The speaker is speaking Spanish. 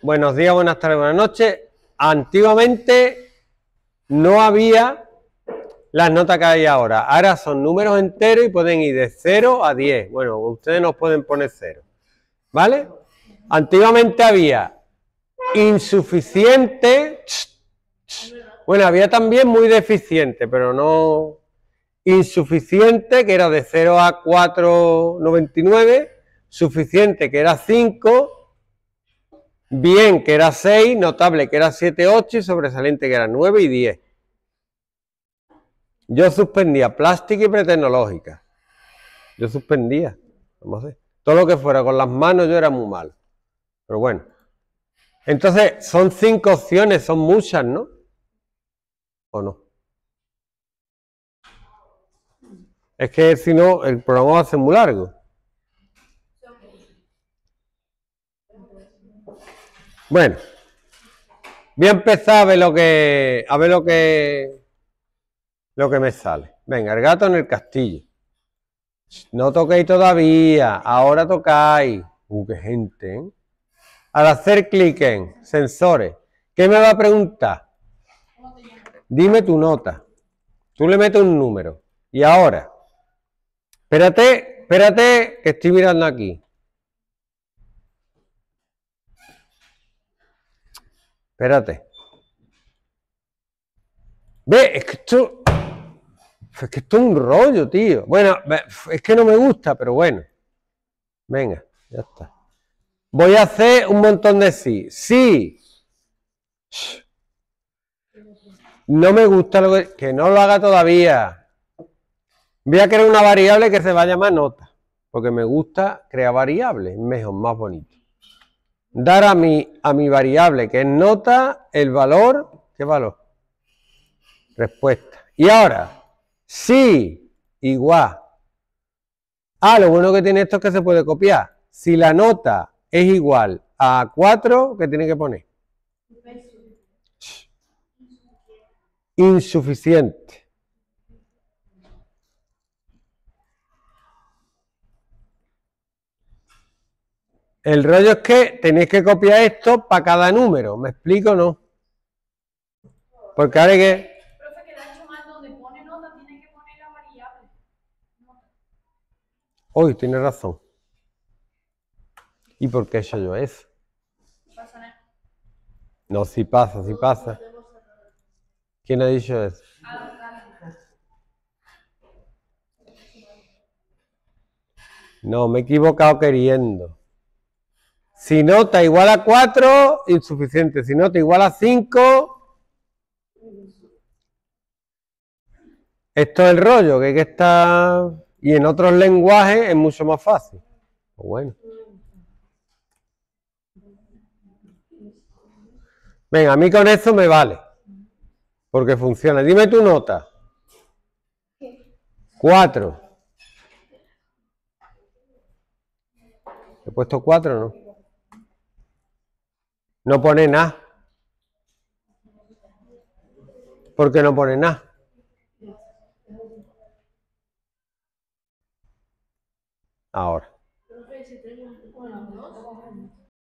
Buenos días, buenas tardes, buenas noches. Antiguamente no había las notas que hay ahora. Ahora son números enteros y pueden ir de 0 a 10. Bueno, ustedes nos pueden poner 0. ¿Vale? Antiguamente había insuficiente. Bueno, había también muy deficiente, pero no insuficiente, que era de 0 a 4,99, suficiente, que era 5, Bien, que era 6, notable que era 7, 8 y sobresaliente que era 9 y 10. Yo suspendía plástica y pretecnológica. Yo suspendía. Vamos a Todo lo que fuera con las manos yo era muy mal. Pero bueno. Entonces, son cinco opciones, son muchas, ¿no? ¿O no? Es que si no, el programa va a ser muy largo. Bueno, voy a empezar a ver lo que. a ver lo que. lo que me sale. Venga, el gato en el castillo. No toquéis todavía, ahora tocáis. Uh, qué gente, ¿eh? Al hacer clic en sensores, ¿qué me va a preguntar? Dime tu nota. Tú le metes un número. Y ahora, espérate, espérate, que estoy mirando aquí. Espérate. Ve, es que esto. Es que esto es un rollo, tío. Bueno, es que no me gusta, pero bueno. Venga, ya está. Voy a hacer un montón de sí. Sí. No me gusta lo que. Que no lo haga todavía. Voy a crear una variable que se vaya a llamar nota. Porque me gusta crear variables. Mejor, más bonito dar a mi, a mi variable, que es nota, el valor, ¿qué valor? Respuesta. Y ahora, si igual. Ah, lo bueno que tiene esto es que se puede copiar. Si la nota es igual a 4, ¿qué tiene que poner? Insuficiente. El rollo es que tenéis que copiar esto para cada número, ¿me explico o no? Porque ahora que... Uy, tiene razón. ¿Y por qué eso yo es? No, si pasa, si pasa. ¿Quién ha dicho eso? No, me he equivocado queriendo. Si nota igual a 4, insuficiente. Si nota igual a 5, esto es el rollo, que hay que Y en otros lenguajes es mucho más fácil. Pues bueno. Venga, a mí con eso me vale. Porque funciona. Dime tu nota. 4. He puesto 4, ¿no? No pone nada. ¿Por qué no pone nada? Ahora.